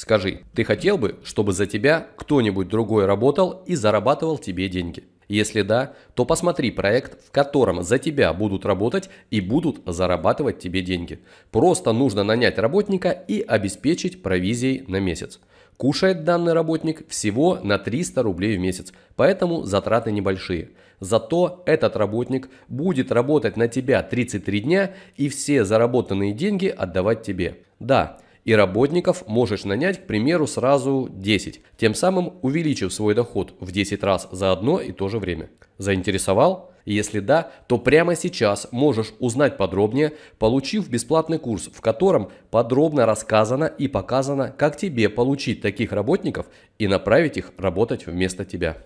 Скажи, ты хотел бы, чтобы за тебя кто-нибудь другой работал и зарабатывал тебе деньги? Если да, то посмотри проект, в котором за тебя будут работать и будут зарабатывать тебе деньги. Просто нужно нанять работника и обеспечить провизией на месяц. Кушает данный работник всего на 300 рублей в месяц, поэтому затраты небольшие. Зато этот работник будет работать на тебя 33 дня и все заработанные деньги отдавать тебе. Да, и работников можешь нанять, к примеру, сразу 10, тем самым увеличив свой доход в 10 раз за одно и то же время. Заинтересовал? Если да, то прямо сейчас можешь узнать подробнее, получив бесплатный курс, в котором подробно рассказано и показано, как тебе получить таких работников и направить их работать вместо тебя.